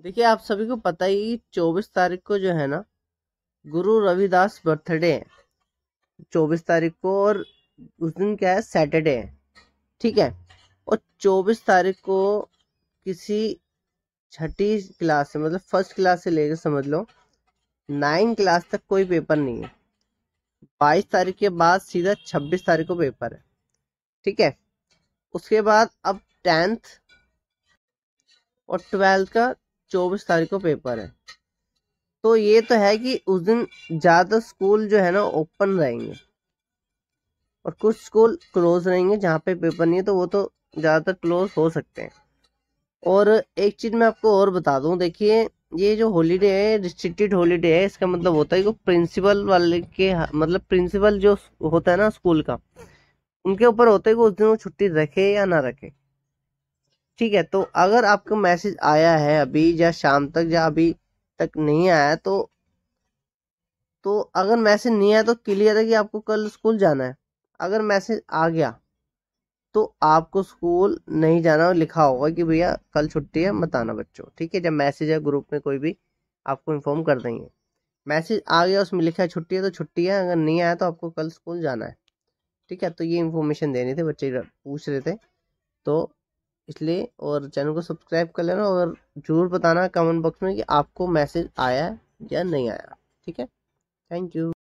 देखिए आप सभी को पता ही चौबीस तारीख को जो है ना गुरु रविदास बर्थडे है चौबीस तारीख को और उस दिन क्या है सैटरडे है ठीक है और चौबीस तारीख को किसी छठी क्लास से मतलब फर्स्ट क्लास से लेकर समझ लो नाइन क्लास तक कोई पेपर नहीं है बाईस तारीख के बाद सीधा छब्बीस तारीख को पेपर है ठीक है उसके बाद अब टेंथ और ट्वेल्थ का चौबीस तारीख को पेपर है तो ये तो है कि उस दिन ज्यादा स्कूल जो है ना ओपन रहेंगे और कुछ स्कूल क्लोज रहेंगे जहाँ पे पेपर नहीं है तो वो तो ज़्यादातर क्लोज हो सकते हैं और एक चीज़ मैं आपको और बता दूँ देखिए ये जो हॉलीडे है रिस्ट्रिक्टेड हॉलीडे है इसका मतलब होता है कि प्रिंसिपल वाले के मतलब प्रिंसिपल जो होता है ना स्कूल का उनके ऊपर होता है कि उस दिन वो छुट्टी रखे या ना रखे ठीक है तो अगर आपका मैसेज आया है अभी या शाम तक या अभी तक नहीं आया तो तो अगर मैसेज नहीं आया तो क्लियर है कि आपको कल स्कूल जाना है अगर मैसेज आ गया तो आपको स्कूल नहीं जाना लिखा होगा कि भैया कल छुट्टी है मत आना बच्चों ठीक है जब मैसेज है ग्रुप में कोई भी आपको इन्फॉर्म कर देंगे मैसेज आ गया उसमें लिखा है छुट्टी है तो छुट्टी है अगर नहीं आया तो आपको कल स्कूल जाना है ठीक है तो ये इन्फॉर्मेशन देनी थी बच्चे पूछ रहे थे तो इसलिए और चैनल को सब्सक्राइब कर लेना और ज़रूर बताना कमेंट बॉक्स में कि आपको मैसेज आया या नहीं आया ठीक है थैंक यू